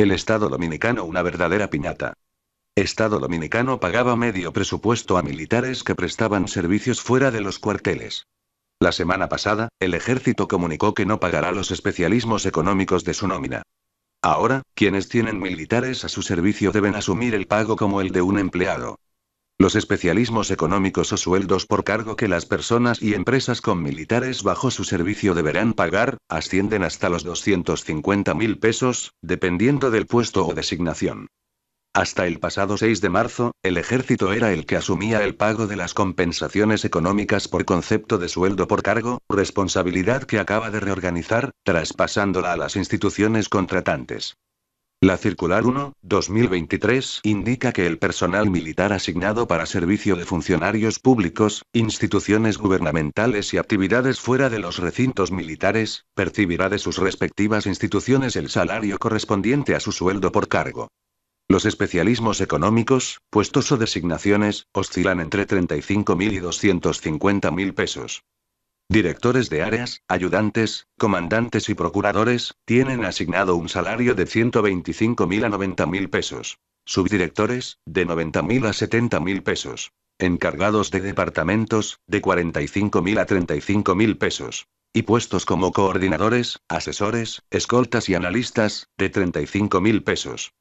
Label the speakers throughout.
Speaker 1: El Estado Dominicano una verdadera piñata. Estado Dominicano pagaba medio presupuesto a militares que prestaban servicios fuera de los cuarteles. La semana pasada, el ejército comunicó que no pagará los especialismos económicos de su nómina. Ahora, quienes tienen militares a su servicio deben asumir el pago como el de un empleado. Los especialismos económicos o sueldos por cargo que las personas y empresas con militares bajo su servicio deberán pagar, ascienden hasta los 250 mil pesos, dependiendo del puesto o designación. Hasta el pasado 6 de marzo, el ejército era el que asumía el pago de las compensaciones económicas por concepto de sueldo por cargo, responsabilidad que acaba de reorganizar, traspasándola a las instituciones contratantes. La Circular 1-2023 indica que el personal militar asignado para servicio de funcionarios públicos, instituciones gubernamentales y actividades fuera de los recintos militares, percibirá de sus respectivas instituciones el salario correspondiente a su sueldo por cargo. Los especialismos económicos, puestos o designaciones, oscilan entre 35.000 y 250.000 pesos. Directores de áreas, ayudantes, comandantes y procuradores, tienen asignado un salario de 125.000 a 90.000 pesos. Subdirectores, de 90.000 a 70.000 pesos. Encargados de departamentos, de 45.000 a 35.000 pesos. Y puestos como coordinadores, asesores, escoltas y analistas, de 35.000 pesos.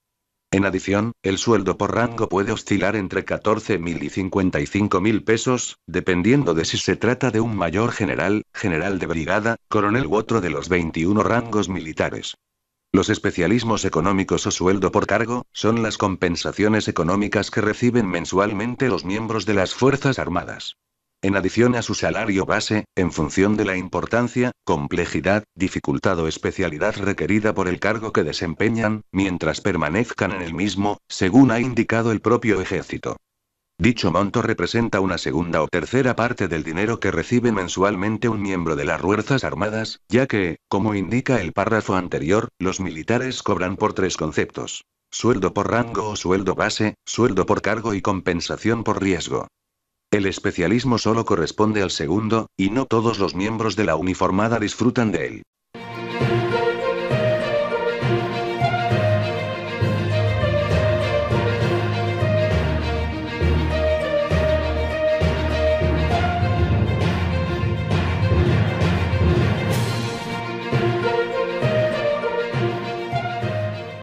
Speaker 1: En adición, el sueldo por rango puede oscilar entre 14.000 y 55.000 pesos, dependiendo de si se trata de un mayor general, general de brigada, coronel u otro de los 21 rangos militares. Los especialismos económicos o sueldo por cargo son las compensaciones económicas que reciben mensualmente los miembros de las Fuerzas Armadas. En adición a su salario base, en función de la importancia, complejidad, dificultad o especialidad requerida por el cargo que desempeñan, mientras permanezcan en el mismo, según ha indicado el propio ejército. Dicho monto representa una segunda o tercera parte del dinero que recibe mensualmente un miembro de las Fuerzas Armadas, ya que, como indica el párrafo anterior, los militares cobran por tres conceptos. Sueldo por rango o sueldo base, sueldo por cargo y compensación por riesgo. El especialismo solo corresponde al segundo, y no todos los miembros de la uniformada disfrutan de él.